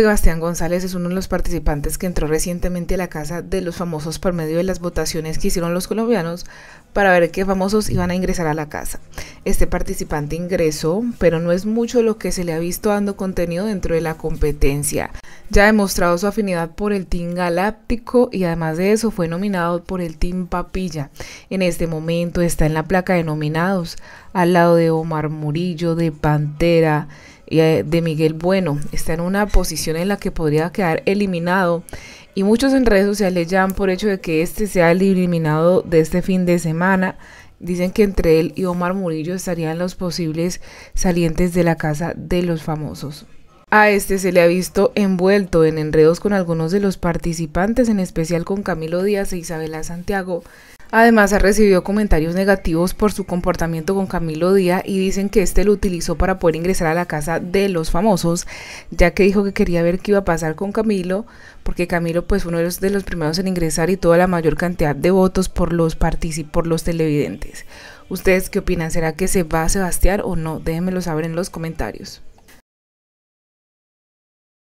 Sebastián González es uno de los participantes que entró recientemente a la casa de los famosos por medio de las votaciones que hicieron los colombianos para ver qué famosos iban a ingresar a la casa. Este participante ingresó, pero no es mucho lo que se le ha visto dando contenido dentro de la competencia. Ya ha demostrado su afinidad por el Team Galáctico y además de eso fue nominado por el Team Papilla. En este momento está en la placa de nominados, al lado de Omar Murillo, de Pantera, eh, de Miguel Bueno. Está en una posición en la que podría quedar eliminado. Y muchos en redes sociales ya han por hecho de que este sea el eliminado de este fin de semana. Dicen que entre él y Omar Murillo estarían los posibles salientes de la casa de los famosos. A este se le ha visto envuelto en enredos con algunos de los participantes, en especial con Camilo Díaz e Isabela Santiago. Además ha recibido comentarios negativos por su comportamiento con Camilo Díaz y dicen que este lo utilizó para poder ingresar a la casa de los famosos, ya que dijo que quería ver qué iba a pasar con Camilo, porque Camilo pues uno de los, primeros en ingresar y toda la mayor cantidad de votos por los, por los televidentes. ¿Ustedes qué opinan? ¿Será que se va a Sebastián o no? Déjenmelo saber en los comentarios.